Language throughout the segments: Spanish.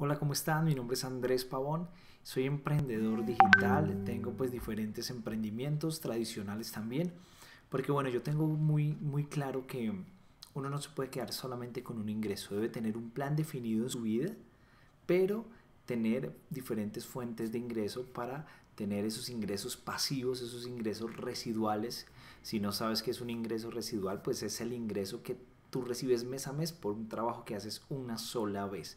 Hola, ¿cómo están? Mi nombre es Andrés Pavón, soy emprendedor digital, tengo pues diferentes emprendimientos tradicionales también, porque bueno, yo tengo muy, muy claro que uno no se puede quedar solamente con un ingreso, debe tener un plan definido en su vida, pero tener diferentes fuentes de ingreso para tener esos ingresos pasivos, esos ingresos residuales. Si no sabes qué es un ingreso residual, pues es el ingreso que tú recibes mes a mes por un trabajo que haces una sola vez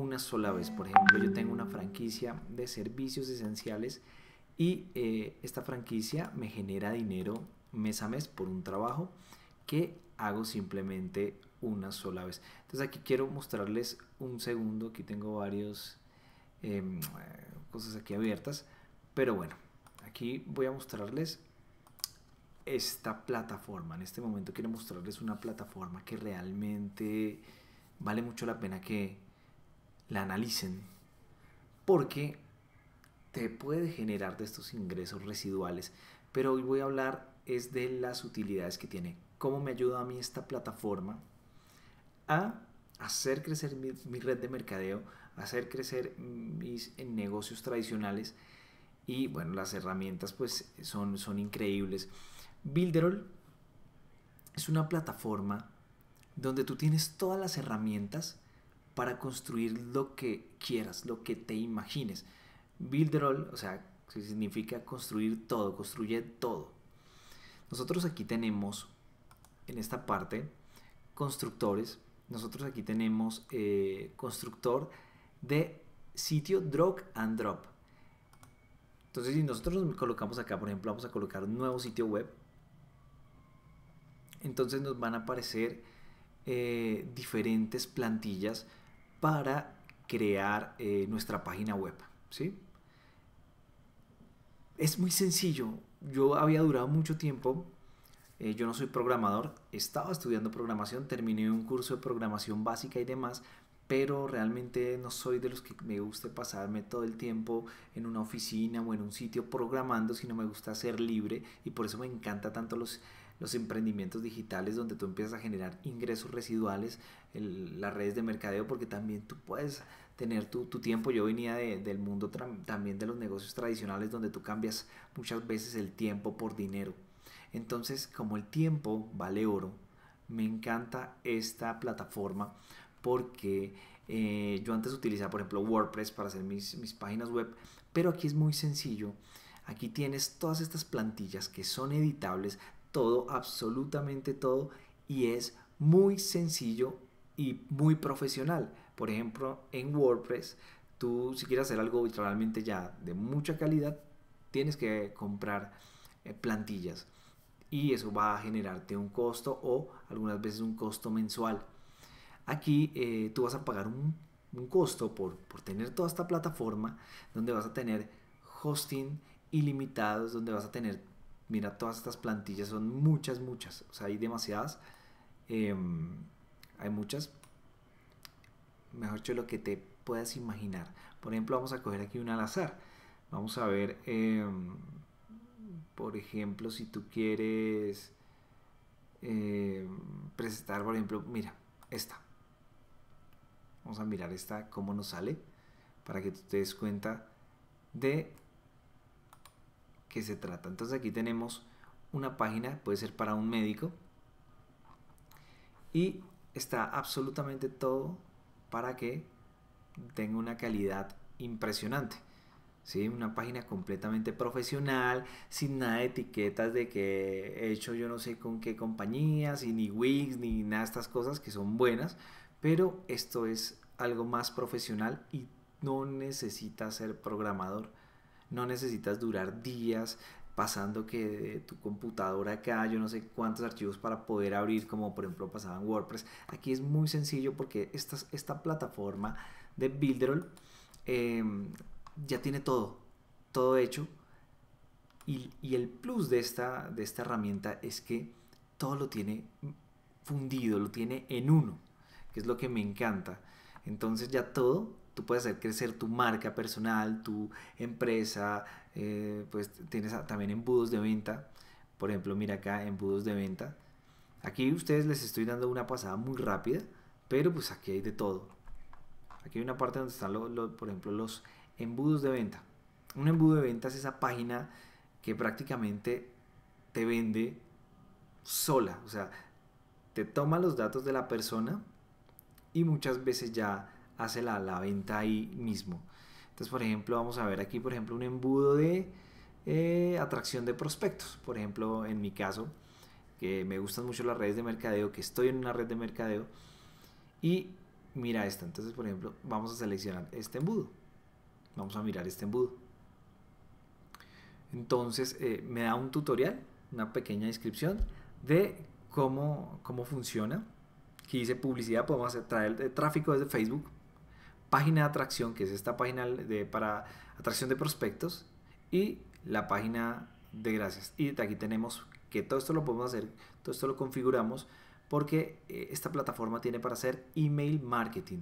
una sola vez. Por ejemplo, yo tengo una franquicia de servicios esenciales y eh, esta franquicia me genera dinero mes a mes por un trabajo que hago simplemente una sola vez. Entonces aquí quiero mostrarles un segundo, aquí tengo varios em, cosas aquí abiertas, pero bueno, aquí voy a mostrarles esta plataforma. En este momento quiero mostrarles una plataforma que realmente vale mucho la pena que, la analicen, porque te puede generar de estos ingresos residuales. Pero hoy voy a hablar es de las utilidades que tiene. ¿Cómo me ayuda a mí esta plataforma a hacer crecer mi, red de mercadeo, hacer crecer mis negocios tradicionales? Y bueno, las herramientas pues son, son increíbles. Builderall es una plataforma donde tú tienes todas las herramientas para construir lo que quieras, lo que te imagines. Builderall, o sea, significa construir todo, construye todo. Nosotros aquí tenemos, en esta parte, constructores. Nosotros aquí tenemos eh, constructor de sitio drop and drop. Entonces, si nosotros nos colocamos acá, por ejemplo, vamos a colocar un nuevo sitio web. Entonces nos van a aparecer eh, diferentes plantillas para crear eh, nuestra página web. ¿sí? Es muy sencillo. Yo había durado mucho tiempo. Eh, yo no soy programador. Estaba estudiando programación. Terminé un curso de programación básica y demás. Pero realmente no soy de los que me gusta pasarme todo el tiempo en una oficina o en un sitio programando, sino me gusta ser libre y por eso me encanta tanto los los emprendimientos digitales donde tú empiezas a generar ingresos residuales, en las redes de mercadeo, porque también tú puedes tener tu, tu tiempo. Yo venía de, del mundo también de los negocios tradicionales donde tú cambias muchas veces el tiempo por dinero. Entonces, como el tiempo vale oro, me encanta esta plataforma porque eh, yo antes utilizaba, por ejemplo, WordPress para hacer mis, mis páginas web, pero aquí es muy sencillo. Aquí tienes todas estas plantillas que son editables, todo, absolutamente todo, y es muy sencillo y muy profesional. Por ejemplo, en WordPress, tú si quieres hacer algo realmente ya de mucha calidad, tienes que comprar eh, plantillas y eso va a generarte un costo o algunas veces un costo mensual. Aquí eh, tú vas a pagar un, un costo por, por tener toda esta plataforma donde vas a tener hosting ilimitados, donde vas a tener Mira, todas estas plantillas son muchas, muchas. O sea, hay demasiadas. Em, hay muchas. Mejor dicho, lo que te puedas imaginar. Por ejemplo, vamos a coger aquí una al azar. Vamos a ver, em, por ejemplo, si tú quieres em, presentar, por ejemplo, mira, esta. Vamos a mirar esta, cómo nos sale, para que tú te des cuenta de que se trata. Entonces aquí tenemos una página, puede ser para un médico, y está absolutamente todo para que tenga una calidad impresionante. ¿Sí? Una página completamente profesional, sin nada de etiquetas de que he hecho yo no sé con qué compañías, y ni Wix, ni nada de estas cosas que son buenas, pero esto es algo más profesional y no necesita ser programador no necesitas durar días pasando que tu computadora acá, yo no sé cuántos archivos para poder abrir, como por ejemplo pasaba en WordPress. Aquí es muy sencillo porque esta, esta plataforma de Builderall em, ya tiene todo, todo hecho. Y, y, el plus de esta, de esta herramienta es que todo lo tiene fundido, lo tiene en uno, que es lo que me encanta. Entonces ya todo tú puedes hacer crecer tu marca personal, tu empresa, eh, pues tienes también embudos de venta. Por ejemplo, mira acá, embudos de venta. Aquí ustedes les estoy dando una pasada muy rápida, pero pues aquí hay de todo. Aquí hay una parte donde están, por ejemplo, los embudos de venta. Un embudo de venta es esa página que prácticamente te vende sola. O sea, te toma los datos de la persona y muchas veces ya hace la, la, venta ahí mismo. Entonces, por ejemplo, vamos a ver aquí, por ejemplo, un embudo de eh, atracción de prospectos. Por ejemplo, en mi caso, que me gustan mucho las redes de mercadeo, que estoy en una red de mercadeo. Y mira esto Entonces, por ejemplo, vamos a seleccionar este embudo. Vamos a mirar este embudo. Entonces, eh, me da un tutorial, una pequeña descripción de cómo, cómo funciona. que dice publicidad, podemos hacer, traer tráfico desde Facebook página de atracción, que es esta página de, para atracción de prospectos, y la página de gracias. Y aquí tenemos que todo esto lo podemos hacer, todo esto lo configuramos porque eh, esta plataforma tiene para hacer email marketing.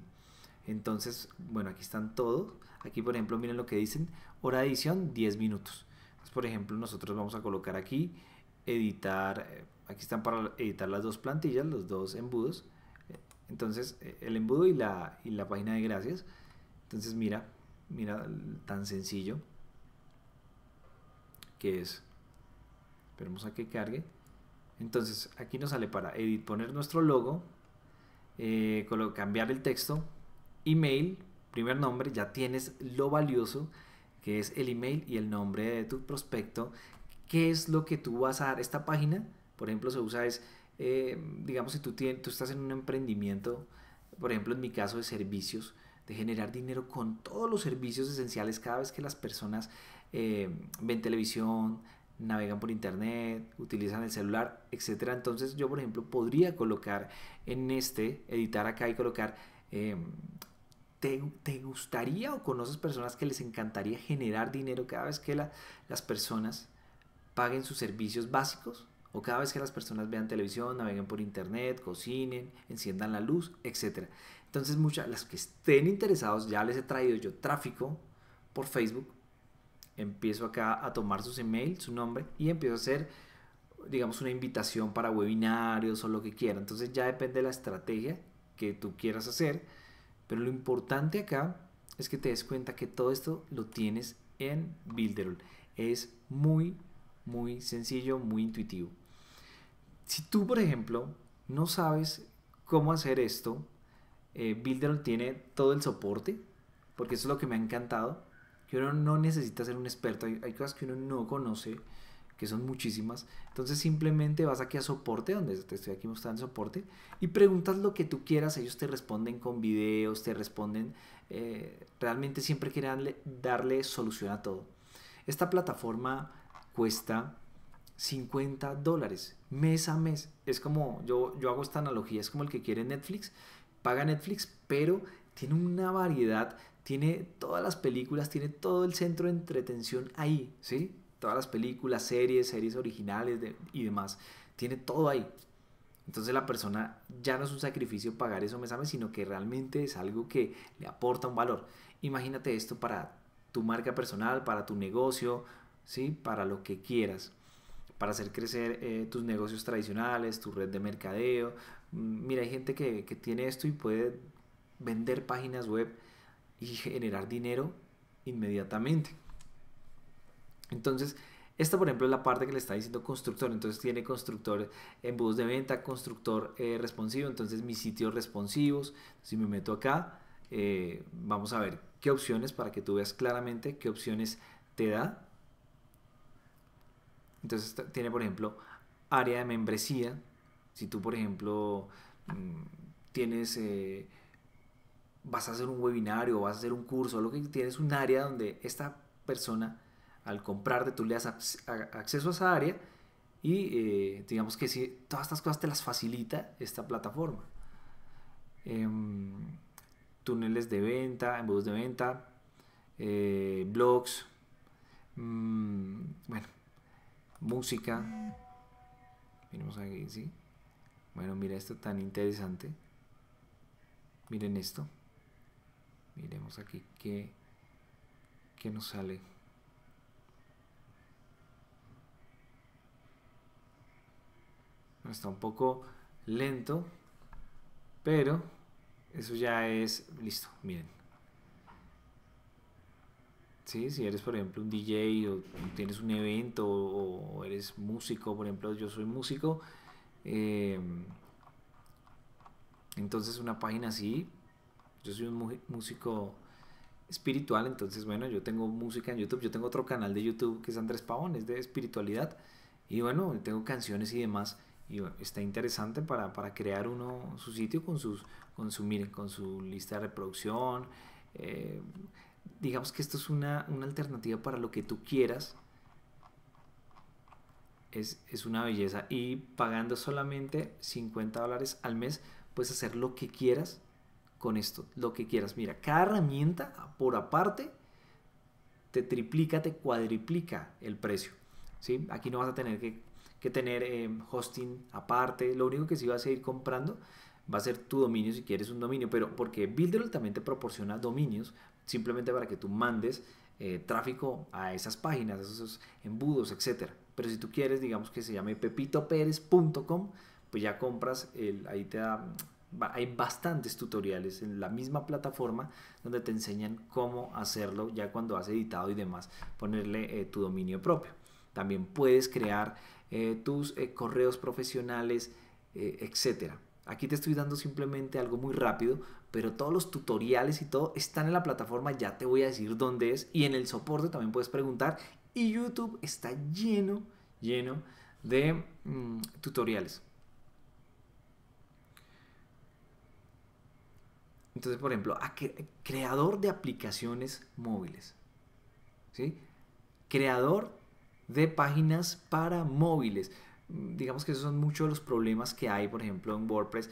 Entonces, bueno, aquí están todo, Aquí, por ejemplo, miren lo que dicen, hora de edición 10 minutos. por ejemplo, nosotros vamos a colocar aquí editar, eh, aquí están para editar las dos plantillas, los dos embudos. Entonces, eh, el embudo y la, y la página de gracias. Entonces, mira, mira tan sencillo que es. Esperemos a que cargue. Entonces, aquí nos sale para edit, poner nuestro logo, eh, cambiar el texto, email, primer nombre, ya tienes lo valioso que es el email y el nombre de tu prospecto. ¿Qué es lo que tú vas a dar? Esta página, por ejemplo, se usa es eh, digamos, si tú, tienes, tú estás en un emprendimiento, por ejemplo, en mi caso de servicios, de generar dinero con todos los servicios esenciales cada vez que las personas eh, ven televisión, navegan por internet, utilizan el celular, etc. Entonces yo, por ejemplo, podría colocar en este, editar acá y colocar, em, ¿te, gustaría o conoces personas que les encantaría generar dinero cada vez que las personas paguen sus servicios básicos? o cada vez que las personas vean televisión, naveguen por internet, cocinen, enciendan la luz, etc. Entonces, muchas, las que estén interesados, ya les he traído yo tráfico por Facebook, empiezo acá a tomar sus emails, su nombre y empiezo a hacer, digamos, una invitación para webinarios o lo que quiera. Entonces ya depende de la estrategia que tú quieras hacer, pero lo importante acá es que te des cuenta que todo esto lo tienes en Builderall. Es muy, muy sencillo, muy intuitivo. Si tú, por ejemplo, no sabes cómo hacer esto, eh, Builder tiene todo el soporte, porque eso es lo que me ha encantado, que uno no necesita ser un experto, hay, cosas que uno no conoce, que son muchísimas, entonces simplemente vas aquí a soporte, donde te estoy aquí mostrando soporte, y preguntas lo que tú quieras, ellos te responden con videos, te responden, eh, realmente siempre quieren darle solución a todo. Esta plataforma cuesta 50 dólares mes a mes. Es como, yo, yo hago esta analogía, es como el que quiere Netflix, paga Netflix, pero tiene una variedad, tiene todas las películas, tiene todo el centro de entretención ahí, ¿sí? Todas las películas, series, series originales y demás, tiene todo ahí. Entonces la persona ya no es un sacrificio pagar eso mes a mes, sino que realmente es algo que le aporta un valor. Imagínate esto para tu marca personal, para tu negocio, ¿sí? Para lo que quieras para hacer crecer eh, tus negocios tradicionales, tu red de mercadeo. Mm, mira, hay gente que, tiene esto y puede vender páginas web y generar dinero inmediatamente. Entonces, esta, por ejemplo, es la parte que le está diciendo constructor. Entonces tiene constructor en bus de venta, constructor eh, responsivo. Entonces mis sitios responsivos. Si me meto acá, eh, vamos a ver qué opciones para que tú veas claramente qué opciones te da. Entonces tiene, por ejemplo, área de membresía. Si tú, por ejemplo, mm, tienes, eh, vas a hacer un webinario, vas a hacer un curso, lo que tienes un área donde esta persona, al comprarte, tú le das acceso a esa área y eh, digamos que si todas estas cosas te las facilita esta plataforma. Em, túneles de venta, embudos de venta, eh, blogs, mm, bueno, música. Miremos aquí, ¿sí? Bueno, mira esto tan interesante. Miren esto. Miremos aquí qué, qué nos sale. Está un poco lento, pero eso ya es listo. Miren, Sí, si eres, por ejemplo, un DJ o tienes un evento o, eres músico, por ejemplo, yo soy músico, eh, entonces una página así, yo soy un músico espiritual, entonces bueno, yo tengo música en YouTube, yo tengo otro canal de YouTube que es Andrés Pavón, es de espiritualidad, y bueno, tengo canciones y demás, y está interesante para, crear uno su sitio con sus, con su, con su lista de reproducción. Eh, digamos que esto es una, una alternativa para lo que tú quieras. Es, una belleza. Y pagando solamente 50 dólares al mes, puedes hacer lo que quieras con esto. Lo que quieras. Mira, cada herramienta por aparte te triplica, te cuadriplica el precio. ¿sí? Aquí no vas a tener que, tener em, hosting aparte. Lo único que sí vas a ir comprando va a ser tu dominio si quieres un dominio, pero porque Builderall también te proporciona dominios simplemente para que tú mandes eh, tráfico a esas páginas, a esos embudos, etc. Pero si tú quieres, digamos que se llame pepitoperes.com, pues ya compras, ahí te da hay bastantes tutoriales en la misma plataforma donde te enseñan cómo hacerlo ya cuando has editado y demás, ponerle eh, tu dominio propio. También puedes crear eh, tus correos profesionales, etcétera. Aquí te estoy dando simplemente algo muy rápido, pero todos los tutoriales y todo están en la plataforma, ya te voy a decir dónde es y en el soporte también puedes preguntar y YouTube está lleno, lleno de mm, tutoriales. Entonces, por ejemplo, a creador de aplicaciones móviles. ¿sí? Creador de páginas para móviles digamos que esos son muchos de los problemas que hay, por ejemplo, en WordPress.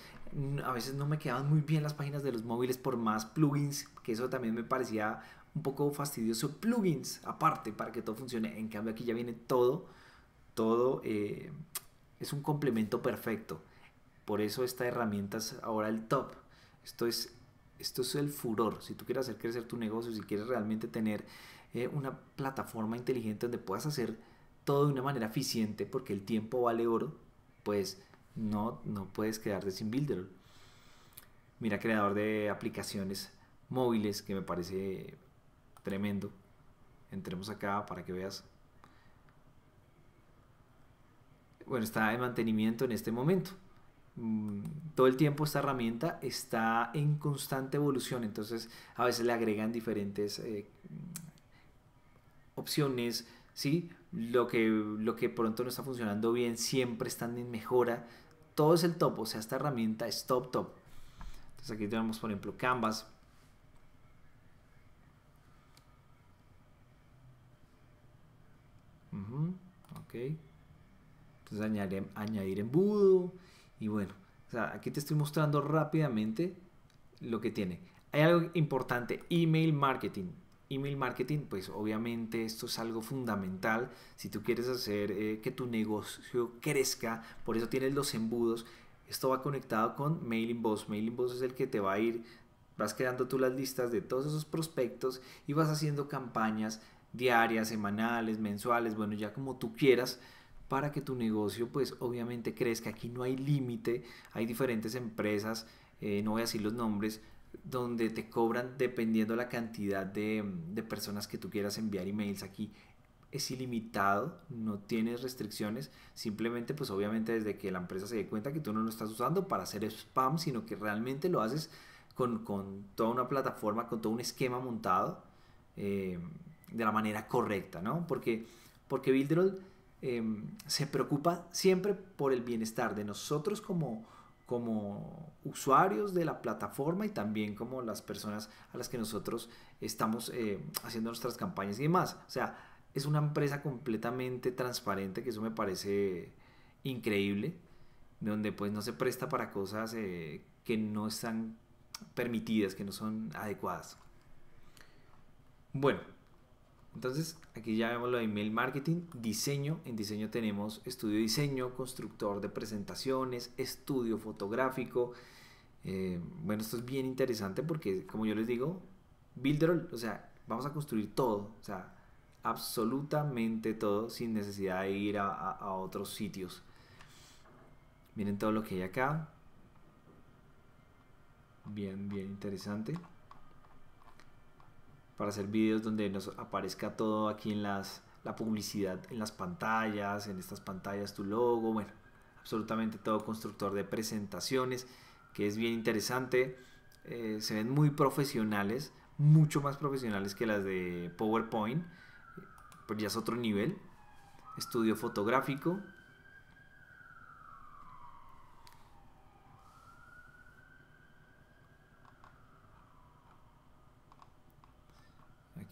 A veces no me quedaban muy bien las páginas de los móviles por más plugins, que eso también me parecía un poco fastidioso. Plugins aparte para que todo funcione. En cambio aquí ya viene todo, todo eh, es un complemento perfecto. Por eso esta herramienta es ahora el top. Esto es, esto es el furor. Si tú quieres hacer crecer tu negocio, si quieres realmente tener eh, una plataforma inteligente donde puedas hacer todo de una manera eficiente porque el tiempo vale oro, pues no, no puedes quedarte sin builder Mira, creador de aplicaciones móviles que me parece tremendo. Entremos acá para que veas. Bueno, está en mantenimiento en este momento. Mm, todo el tiempo esta herramienta está en constante evolución, entonces a veces le agregan diferentes eh, opciones, ¿sí? lo que, lo que pronto no está funcionando bien, siempre están en mejora. Todo es el top, o sea, esta herramienta es top, top. Entonces aquí tenemos, por ejemplo, Canvas. Entonces añadir, embudo. Y bueno, aquí te estoy mostrando rápidamente lo que tiene. Hay algo importante, email marketing email marketing, pues obviamente esto es algo fundamental si tú quieres hacer eh, que tu negocio crezca, por eso tienes los embudos. Esto va conectado con Mailing Boss. Mailing Boss es el que te va a ir, vas creando tú las listas de todos esos prospectos y vas haciendo campañas diarias, semanales, mensuales, bueno, ya como tú quieras para que tu negocio pues obviamente crezca. Aquí no hay límite, hay diferentes empresas, eh, no voy a decir los nombres, donde te cobran dependiendo la cantidad de, personas que tú quieras enviar emails aquí es ilimitado, no tienes restricciones, simplemente pues obviamente desde que la empresa se dé cuenta que tú no lo estás usando para hacer spam, sino que realmente lo haces con, toda una plataforma, con todo un esquema montado eh, de la manera correcta, ¿no? Porque, porque Builderall eh, se preocupa siempre por el bienestar de nosotros como, como usuarios de la plataforma y también como las personas a las que nosotros estamos eh, haciendo nuestras campañas y demás. O sea, es una empresa completamente transparente, que eso me parece increíble, donde pues no se presta para cosas eh, que no están permitidas, que no son adecuadas. Bueno, entonces, aquí ya vemos lo de email marketing, diseño. En diseño tenemos estudio diseño, constructor de presentaciones, estudio fotográfico. Eh, bueno, esto es bien interesante porque, como yo les digo, builder o sea, vamos a construir todo, o sea, absolutamente todo sin necesidad de ir a, a otros sitios. Miren todo lo que hay acá. Bien, bien interesante para hacer videos donde nos aparezca todo aquí en las la publicidad en las pantallas, en estas pantallas tu logo, bueno, absolutamente todo constructor de presentaciones, que es bien interesante, eh, se ven muy profesionales, mucho más profesionales que las de PowerPoint, eh, pero pues ya es otro nivel, estudio fotográfico,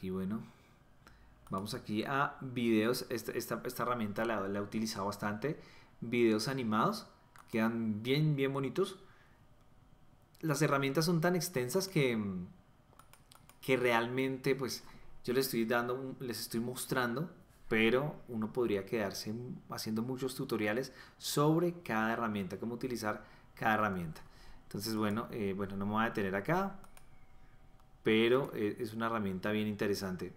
y bueno, vamos aquí a videos. Este, esta, esta, herramienta la, he utilizado bastante. Videos animados. Quedan bien, bien bonitos. Las herramientas son tan extensas que, que realmente, pues, yo les estoy dando, les estoy mostrando, pero uno podría quedarse haciendo muchos tutoriales sobre cada herramienta, cómo utilizar cada herramienta. Entonces, bueno, eh, bueno, no me voy a detener acá pero eh, es una herramienta bien interesante.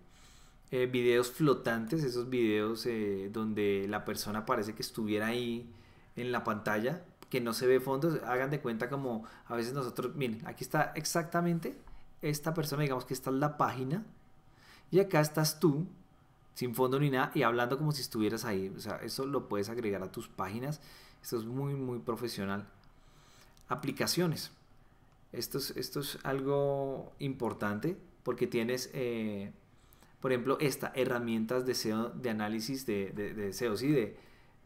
Eh, videos flotantes, esos videos eh, donde la persona parece que estuviera ahí en la pantalla, que no se ve fondo hagan de cuenta como a veces nosotros, miren, aquí está exactamente esta persona, digamos que esta es la página, y acá estás tú, sin fondo ni nada, y hablando como si estuvieras ahí. O sea, eso lo puedes agregar a tus páginas. Esto es muy, muy profesional. Aplicaciones. Esto es, algo importante porque tienes, eh, por ejemplo, esta, herramientas de, e de análisis de, de, de SEO, de,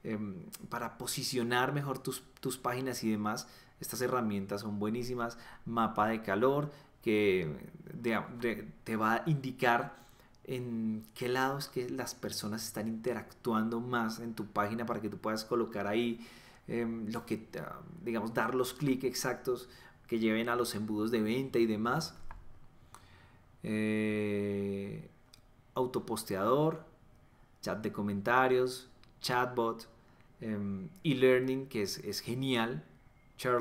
em, para posicionar mejor tus, páginas y demás. Estas herramientas son buenísimas. Mapa de calor que te va a indicar en qué lados que las personas están interactuando más en tu página para que tú puedas colocar ahí em, lo que, ah, digamos, dar los clics exactos que lleven a los embudos de venta y demás. Eh, autoposteador, chat de comentarios, chatbot, em, e-learning, que es, genial,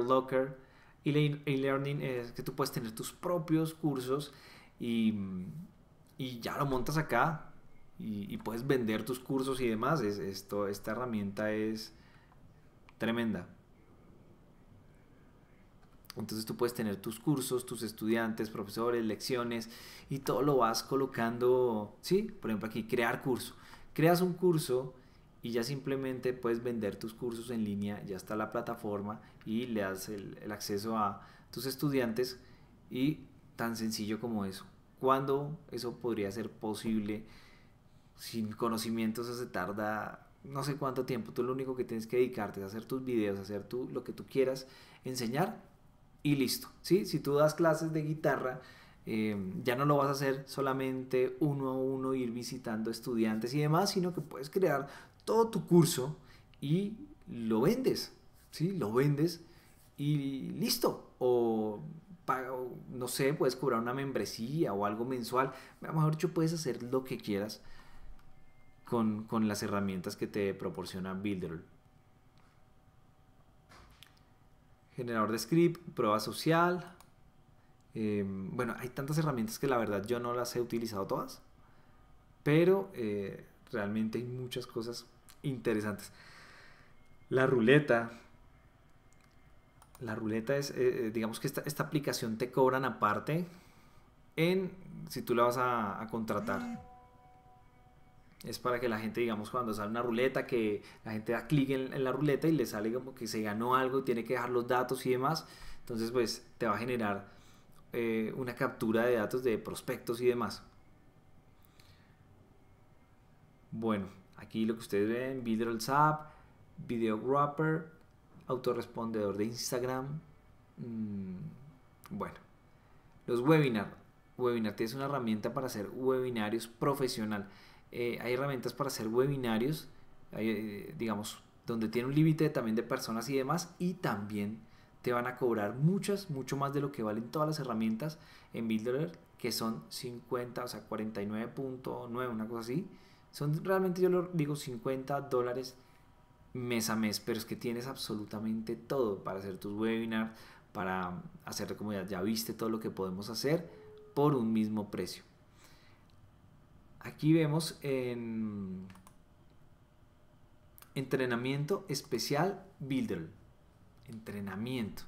locker, e-learning es que tú puedes tener tus propios cursos y, ya lo montas acá y, puedes vender tus cursos y demás. esto, esta herramienta es tremenda. Entonces tú puedes tener tus cursos, tus estudiantes, profesores, lecciones y todo lo vas colocando, ¿sí? Por ejemplo aquí, crear curso. Creas un curso y ya simplemente puedes vender tus cursos en línea, ya está la plataforma y le das el, acceso a tus estudiantes y tan sencillo como eso. ¿Cuándo eso podría ser posible? Sin conocimientos se tarda no sé cuánto tiempo. Tú lo único que tienes que dedicarte es hacer tus videos, hacer tú lo que tú quieras enseñar y listo. ¿sí? Si tú das clases de guitarra, eh, ya no lo vas a hacer solamente uno a uno, ir visitando estudiantes y demás, sino que puedes crear todo tu curso y lo vendes. ¿sí? Lo vendes y listo. O no sé, puedes cobrar una membresía o algo mensual. A lo mejor tú puedes hacer lo que quieras con, con las herramientas que te proporciona Builderall. generador de script, prueba social. Eh, bueno, hay tantas herramientas que la verdad yo no las he utilizado todas, pero eh, realmente hay muchas cosas interesantes. La ruleta. La ruleta es, eh, digamos que esta, aplicación te cobran aparte en si tú la vas a contratar. Ah. Es para que la gente, digamos, cuando sale una ruleta, que la gente da clic en, la ruleta y le sale como que se ganó algo tiene que dejar los datos y demás. Entonces, pues te va a generar eh, una captura de datos de prospectos y demás. Bueno, aquí lo que ustedes ven, Video zap Video Wrapper, Autorespondedor de Instagram. Mm, bueno, los webinars. Webinar es una herramienta para hacer webinarios profesional. Eh, hay herramientas para hacer webinarios, eh, digamos, donde tiene un límite también de personas y demás, y también te van a cobrar muchas, mucho más de lo que valen todas las herramientas en Builder, que son 50, o sea, 49.9, una cosa así. Son realmente, yo lo digo, 50 dólares mes a mes, pero es que tienes absolutamente todo para hacer tus webinars, para hacer comunidad. Ya viste todo lo que podemos hacer por un mismo precio. Aquí vemos en entrenamiento especial Builder. Entrenamiento.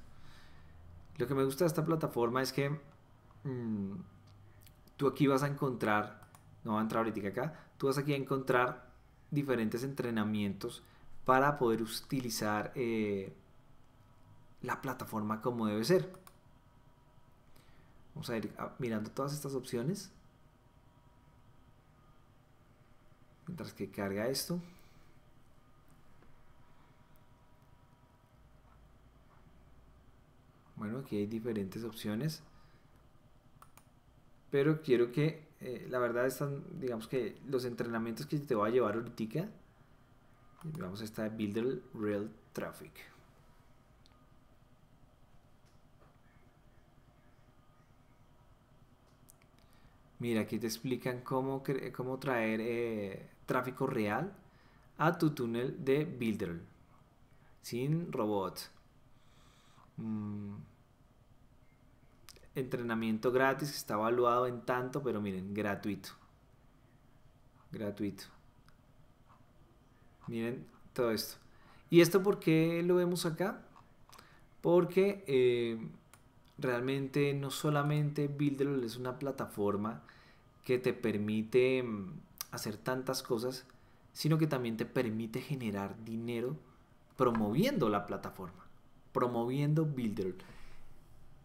Lo que me gusta de esta plataforma es que mm, tú aquí vas a encontrar, no va a entrar ahorita acá, tú vas aquí a encontrar diferentes entrenamientos para poder utilizar eh, la plataforma como debe ser. Vamos a ir ah, mirando todas estas opciones. Mientras que carga esto. Bueno, aquí hay diferentes opciones. Pero quiero que, eh, la verdad, están, digamos que los entrenamientos que te va a llevar ahorita, vamos a esta Builder Real Traffic. Mira, aquí te explican cómo, cómo traer eh, tráfico real a tu túnel de Builder sin robots. Mm. Entrenamiento gratis está evaluado en tanto, pero miren, gratuito. Gratuito. Miren todo esto. ¿Y esto por qué lo vemos acá? Porque eh, realmente no solamente Builder es una plataforma que te permite mm, hacer tantas cosas, sino que también te permite generar dinero promoviendo la plataforma, promoviendo Builder.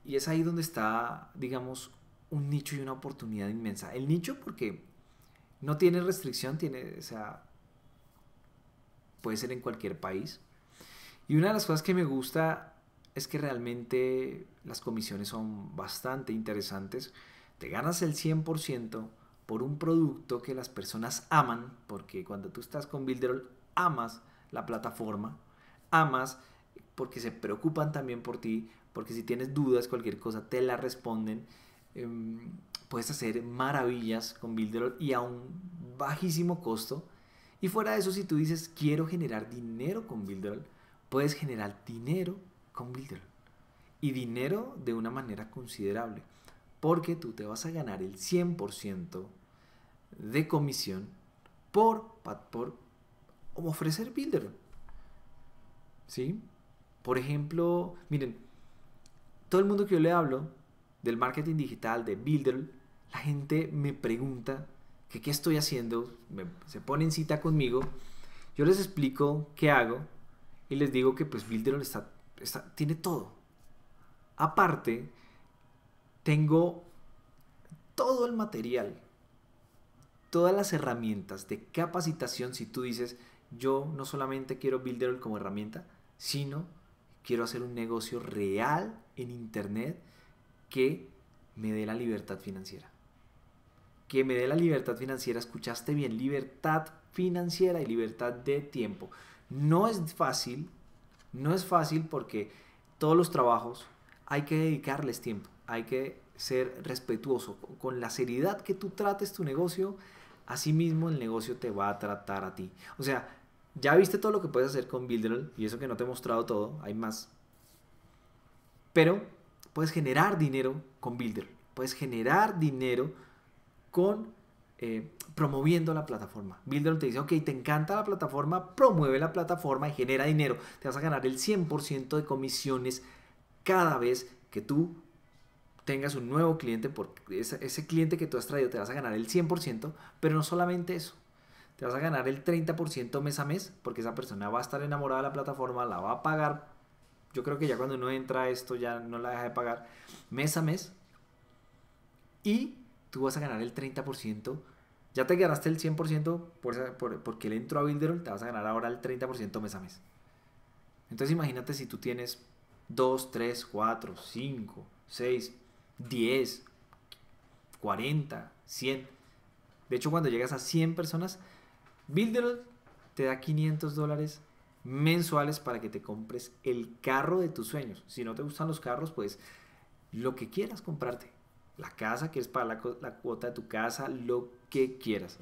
Y es ahí donde está, digamos, un nicho y una oportunidad inmensa. El nicho porque no tiene restricción, tiene, o puede ser en cualquier país. Y una de las cosas que me gusta es que realmente las comisiones son bastante interesantes. Te ganas el 100% por un producto que las personas aman, porque cuando tú estás con Builderall amas la plataforma, amas porque se preocupan también por ti, porque si tienes dudas, cualquier cosa, te la responden. Em, puedes hacer maravillas con Builderall y a un bajísimo costo. Y fuera de eso, si tú dices, quiero generar dinero con Builderall, puedes generar dinero con Builderall. Y dinero de una manera considerable. Porque tú te vas a ganar el 100% de comisión por, por ofrecer Builder. ¿Sí? Por ejemplo, miren, todo el mundo que yo le hablo del marketing digital, de Builder, la gente me pregunta que qué estoy haciendo, se pone en cita conmigo, yo les explico qué hago y les digo que pues Builder está, está, tiene todo. Aparte, tengo todo el material todas las herramientas de capacitación si tú dices, yo no solamente quiero Builderol como herramienta, sino quiero hacer un negocio real en Internet que me dé la libertad financiera. Que me dé la libertad financiera, escuchaste bien, libertad financiera y libertad de tiempo. No es fácil, no es fácil porque todos los trabajos hay que dedicarles tiempo, hay que ser respetuoso con la seriedad que tú trates tu negocio, asimismo el negocio te va a tratar a ti. O sea, ya viste todo lo que puedes hacer con Builder y eso que no te he mostrado todo, hay más. Pero puedes generar dinero con Builder, puedes generar dinero con eh, promoviendo la plataforma. Builder te dice, ok, te encanta la plataforma, promueve la plataforma y genera dinero. Te vas a ganar el 100% de comisiones cada vez que tú tengas un nuevo cliente, porque ese cliente que tú has traído te vas a ganar el 100%, pero no solamente eso, te vas a ganar el 30% mes a mes, porque esa persona va a estar enamorada de la plataforma, la va a pagar. Yo creo que ya cuando uno entra esto ya no la deja de pagar mes a mes. Y tú vas a ganar el 30%. Ya te ganaste el 100% porque él entró a Builderall, te vas a ganar ahora el 30% mes a mes. Entonces imagínate si tú tienes 2, 3, 4, 5, 6, 10, 40, 100. De hecho, cuando llegas a 100 personas, Builder te da 500 dólares mensuales para que te compres el carro de tus sueños. Si no te gustan los carros, pues lo que quieras comprarte. La casa, que es para la cuota de tu casa, lo que quieras.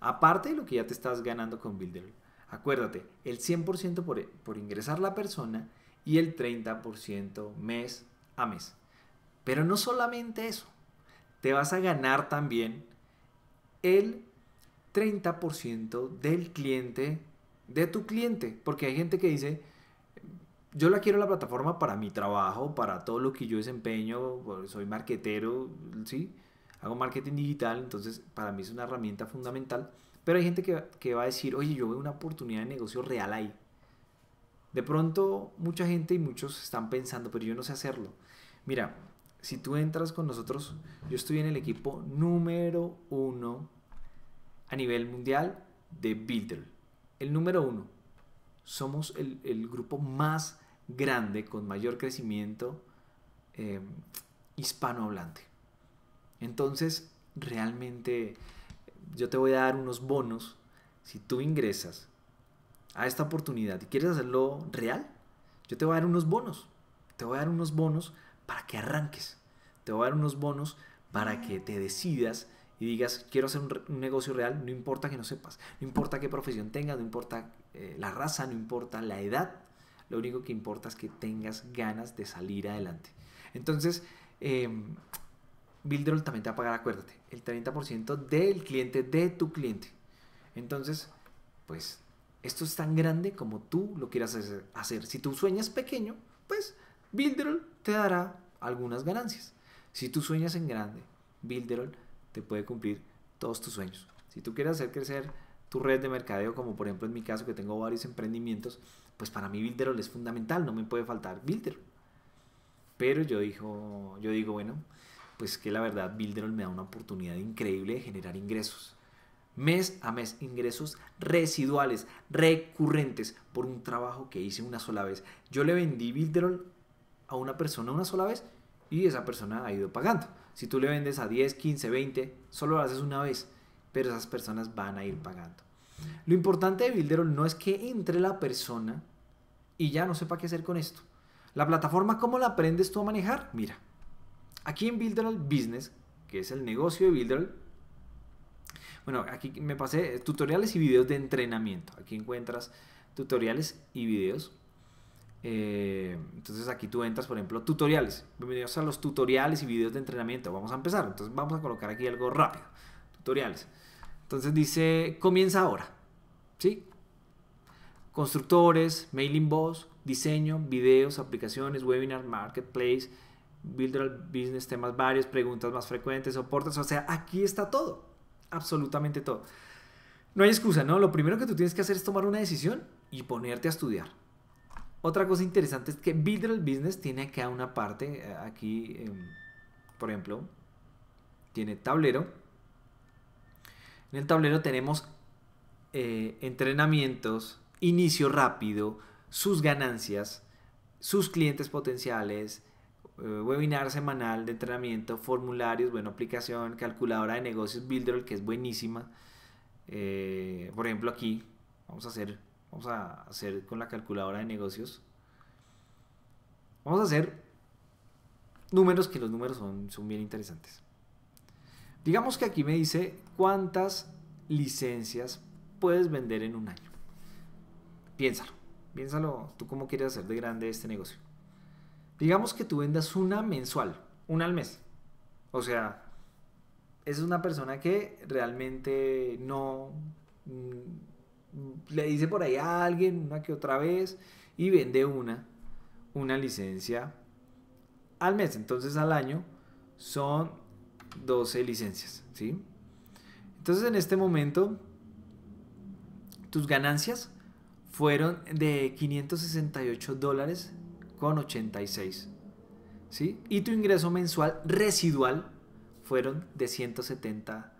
Aparte de lo que ya te estás ganando con Builder. Acuérdate, el 100% por, por ingresar la persona y el 30% mes a mes. Pero no solamente eso, te vas a ganar también el 30% del cliente, de tu cliente, porque hay gente que dice, yo la quiero la plataforma para mi trabajo, para todo lo que yo desempeño, pues, soy marquetero, ¿sí? hago marketing digital, entonces para mí es una herramienta fundamental, pero hay gente que, que va a decir, oye, yo veo una oportunidad de negocio real ahí. De pronto mucha gente y muchos están pensando, pero yo no sé hacerlo. Mira, si tú entras con nosotros, yo estoy en el equipo número uno a nivel mundial de Builder. El número uno. Somos el, grupo más grande, con mayor crecimiento em, hispanohablante. Entonces, realmente yo te voy a dar unos bonos si tú ingresas a esta oportunidad y quieres hacerlo real, yo te voy a dar unos bonos. Te voy a dar unos bonos para que arranques. Te voy a dar unos bonos para que te decidas y digas, quiero hacer un, negocio real, no importa que no sepas, no importa qué profesión tengas, no importa eh, la raza, no importa la edad, lo único que importa es que tengas ganas de salir adelante. Entonces, eh, también te va a pagar, acuérdate, el 30% del cliente, de tu cliente. Entonces, pues esto es tan grande como tú lo quieras hacer. Si tu sueño es pequeño, pues Builderall te dará algunas ganancias. Si tú sueñas en grande, Builderall te puede cumplir todos tus sueños. Si tú quieres hacer crecer tu red de mercadeo, como por ejemplo en mi caso que tengo varios emprendimientos, pues para mí Builderall es fundamental, no me puede faltar Builderall. Pero yo, digo, yo digo, bueno, pues que la verdad Builderall me da una oportunidad increíble de generar ingresos. Mes a mes, ingresos residuales, recurrentes, por un trabajo que hice una sola vez. Yo le vendí Builderall a una persona una sola vez y esa persona ha ido pagando. Si tú le vendes a 10, 15, 20, solo lo haces una vez, pero esas personas van a ir pagando. Lo importante de Builderall no es que entre la persona y ya no sepa qué hacer con esto. La plataforma, ¿cómo la aprendes tú a manejar? Mira, aquí en Builderall Business, que es el negocio de Builderall, bueno, aquí me pasé tutoriales y videos de entrenamiento. Aquí encuentras tutoriales y videos eh, entonces aquí tú entras, por ejemplo, tutoriales. Bienvenidos a los tutoriales y videos de entrenamiento. Vamos a empezar. Entonces vamos a colocar aquí algo rápido. Tutoriales. Entonces dice, comienza ahora. ¿Sí? Constructores, mailing boss, diseño, videos, aplicaciones, webinar, marketplace, builder business, temas varios, preguntas más frecuentes, soportes. O sea, aquí está todo. Absolutamente todo. No hay excusa, ¿no? Lo primero que tú tienes que hacer es tomar una decisión y ponerte a estudiar otra cosa interesante es que el Business tiene acá una parte, eh, aquí, em, por ejemplo, tiene tablero. En el tablero tenemos eh, entrenamientos, inicio rápido, sus ganancias, sus clientes potenciales, eh, webinar semanal de entrenamiento, formularios, bueno, aplicación, calculadora de negocios, Builder, que es buenísima. por ejemplo, aquí vamos a hacer Vamos a hacer con la calculadora de negocios. Vamos a hacer números que los números son, son bien interesantes. Digamos que aquí me dice cuántas licencias puedes vender en un año. Piénsalo, piénsalo tú cómo quieres hacer de grande este negocio. Digamos que tú vendas una mensual, una al mes. O sea, es una persona que realmente no mm, le dice por ahí a alguien una que otra vez y vende una, una licencia al mes. Entonces al año son 12 licencias, ¿sí? Entonces en este momento tus ganancias fueron de 568 dólares con 86, ¿sí? Y tu ingreso mensual residual fueron de 170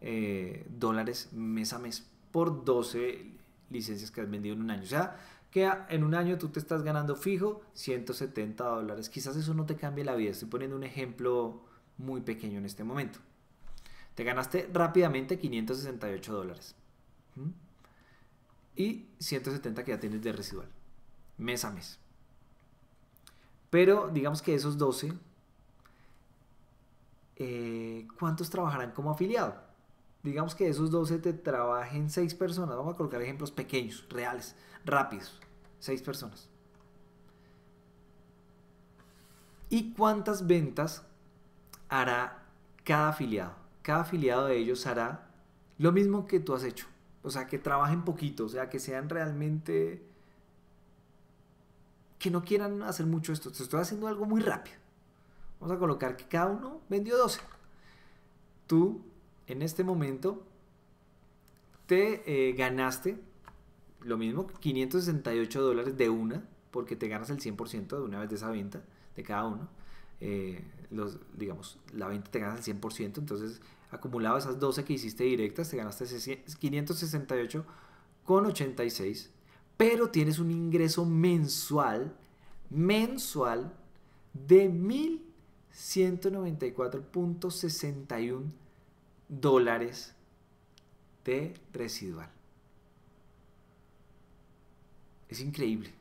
eh, dólares mes a mes por 12 licencias que has vendido en un año. O sea, que en un año tú te estás ganando fijo 170 dólares. Quizás eso no te cambie la vida. Estoy poniendo un ejemplo muy pequeño en este momento. Te ganaste rápidamente 568 dólares. Y 170 que ya tienes de residual. Mes a mes. Pero digamos que esos 12, eh, ¿cuántos trabajarán como afiliado? digamos que esos 12 te trabajen 6 personas, vamos a colocar ejemplos pequeños, reales, rápidos, 6 personas. ¿Y cuántas ventas hará cada afiliado? Cada afiliado de ellos hará lo mismo que tú has hecho. O sea, que trabajen poquito, o sea, que sean realmente... que no quieran hacer mucho esto. Te estoy haciendo algo muy rápido. Vamos a colocar que cada uno vendió 12. Tú en este momento te eh, ganaste lo mismo, 568 dólares de una, porque te ganas el 100% de una vez de esa venta, de cada uno. Eh, los, digamos, la venta te ganas el 100%, entonces acumulado esas 12 que hiciste directas, te ganaste 568,86, pero tienes un ingreso mensual, mensual, de 1.194.61 dólares de residual. Es increíble.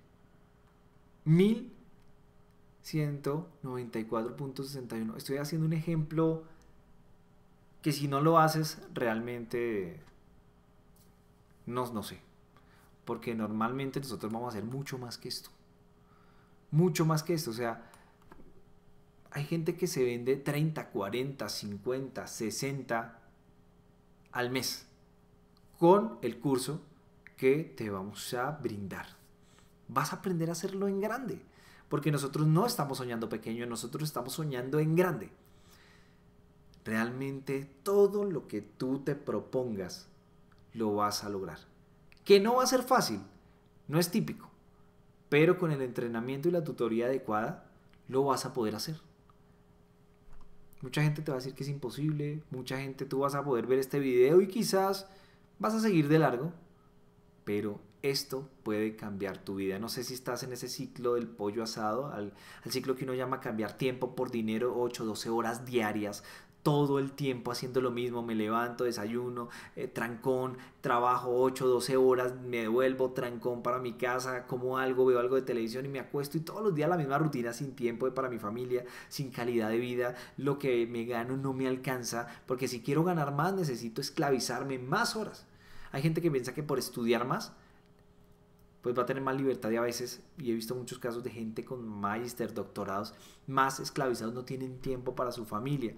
1194.61. Estoy haciendo un ejemplo que si no lo haces realmente no, no sé. Porque normalmente nosotros vamos a hacer mucho más que esto. Mucho más que esto. O sea, hay gente que se vende 30, 40, 50, 60 al mes con el curso que te vamos a brindar. Vas a aprender a hacerlo en grande, porque nosotros no estamos soñando pequeño, nosotros estamos soñando en grande. Realmente todo lo que tú te propongas lo vas a lograr. Que no va a ser fácil, no es típico, pero con el entrenamiento y la tutoría adecuada lo vas a poder hacer. Mucha gente te va a decir que es imposible, mucha gente tú vas a poder ver este video y quizás vas a seguir de largo, pero esto puede cambiar tu vida. No sé si estás en ese ciclo del pollo asado, al, ciclo que uno llama cambiar tiempo por dinero 8, 12 horas diarias, todo el tiempo haciendo lo mismo, me levanto, desayuno, eh, trancón, trabajo 8, 12 horas, me devuelvo, trancón para mi casa, como algo, veo algo de televisión y me acuesto y todos los días la misma rutina sin tiempo para mi familia, sin calidad de vida, lo que me gano no me alcanza, porque si quiero ganar más necesito esclavizarme más horas. Hay gente que piensa que por estudiar más, pues va a tener más libertad y a veces, y he visto muchos casos de gente con máster, doctorados, más esclavizados, no tienen tiempo para su familia.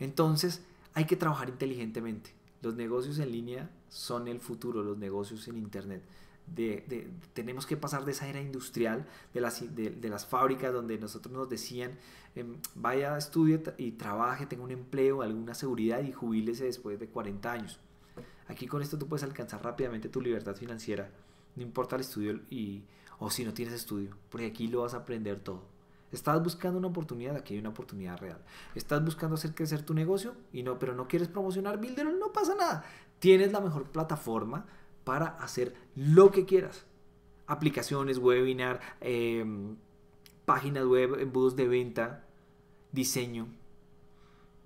Entonces, hay que trabajar inteligentemente. Los negocios en línea son el futuro, los negocios en Internet. De, tenemos que pasar de esa era industrial, de las, de, las fábricas donde nosotros nos decían, vaya em, vaya, estudie y trabaje, tenga un empleo, alguna seguridad y jubilese después de 40 años. Aquí con esto tú puedes alcanzar rápidamente tu libertad financiera, no importa el estudio y, o si no tienes estudio, porque aquí lo vas a aprender todo. Estás buscando una oportunidad, aquí hay una oportunidad real. Estás buscando hacer crecer tu negocio y no, pero no quieres promocionar Builder, no pasa nada. Tienes la mejor plataforma para hacer lo que quieras. Aplicaciones, webinar, em, páginas web, embudos de venta, diseño,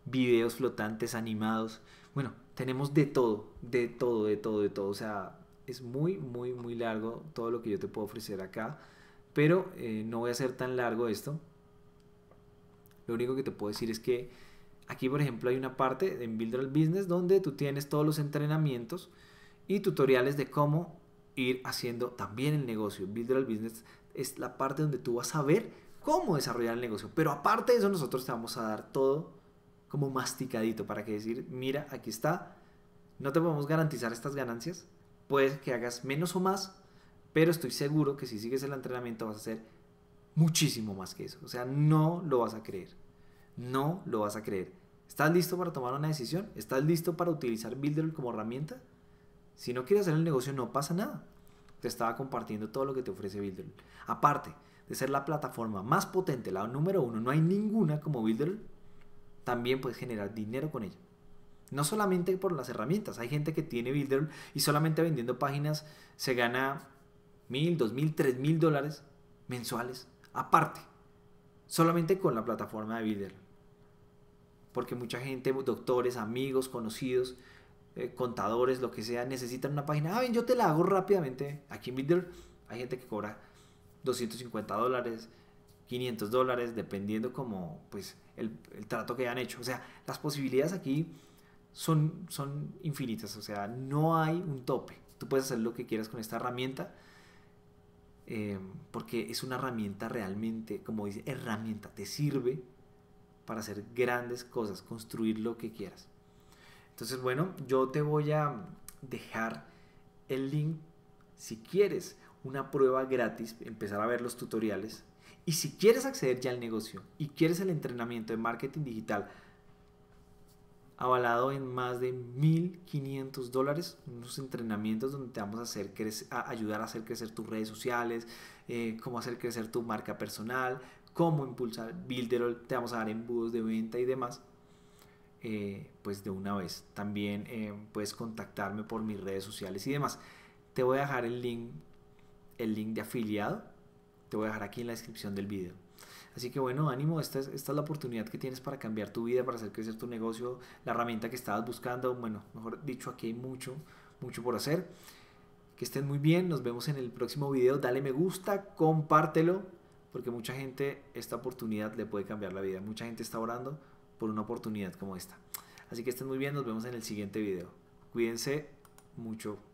videos flotantes, animados. Bueno, tenemos de todo, de todo, de todo, de todo. O sea, es muy, muy, muy largo todo lo que yo te puedo ofrecer acá. Pero eh, no voy a ser tan largo esto. Lo único que te puedo decir es que aquí, por ejemplo, hay una parte en Builder Business donde tú tienes todos los entrenamientos y tutoriales de cómo ir haciendo también el negocio. Builder Business es la parte donde tú vas a ver cómo desarrollar el negocio. Pero aparte de eso, nosotros te vamos a dar todo como masticadito para que decir, mira, aquí está, no te podemos garantizar estas ganancias, puedes que hagas menos o más, pero estoy seguro que si sigues el entrenamiento vas a hacer muchísimo más que eso. O sea, no lo vas a creer. No lo vas a creer. ¿Estás listo para tomar una decisión? ¿Estás listo para utilizar Builder como herramienta? Si no quieres hacer el negocio, no pasa nada. Te estaba compartiendo todo lo que te ofrece Builder. Aparte de ser la plataforma más potente, la número uno, no hay ninguna como Builder, también puedes generar dinero con ella. No solamente por las herramientas, hay gente que tiene Builder y solamente vendiendo páginas se gana mil, dos mil, tres mil dólares mensuales aparte, solamente con la plataforma de Builder. Porque mucha gente, doctores, amigos, conocidos, eh, contadores, lo que sea, necesitan una página. Ah, ven, yo te la hago rápidamente. Aquí en Builder hay gente que cobra 250 dólares, 500 dólares, dependiendo como pues el, el, trato que hayan hecho. O sea, las posibilidades aquí son, son infinitas. O sea, no hay un tope. Tú puedes hacer lo que quieras con esta herramienta. Eh, porque es una herramienta realmente, como dice, herramienta, te sirve para hacer grandes cosas, construir lo que quieras. Entonces, bueno, yo te voy a dejar el link si quieres una prueba gratis, empezar a ver los tutoriales. Y si quieres acceder ya al negocio y quieres el entrenamiento de marketing digital avalado en más de 1.500 dólares, unos entrenamientos donde te vamos a, hacer a ayudar a hacer crecer tus redes sociales, eh, cómo hacer crecer tu marca personal, cómo impulsar Builderall, te vamos a dar embudos de venta y demás. Eh, pues de una vez también eh, puedes contactarme por mis redes sociales y demás te voy a dejar el link el link de afiliado te voy a dejar aquí en la descripción del video Así que bueno, ánimo, esta es, esta es la oportunidad que tienes para cambiar tu vida, para hacer crecer tu negocio, la herramienta que estabas buscando. Bueno, mejor dicho, aquí hay mucho, mucho por hacer. Que estén muy bien, nos vemos en el próximo video. Dale me gusta, compártelo, porque mucha gente esta oportunidad le puede cambiar la vida. Mucha gente está orando por una oportunidad como esta. Así que estén muy bien, nos vemos en el siguiente video. Cuídense mucho.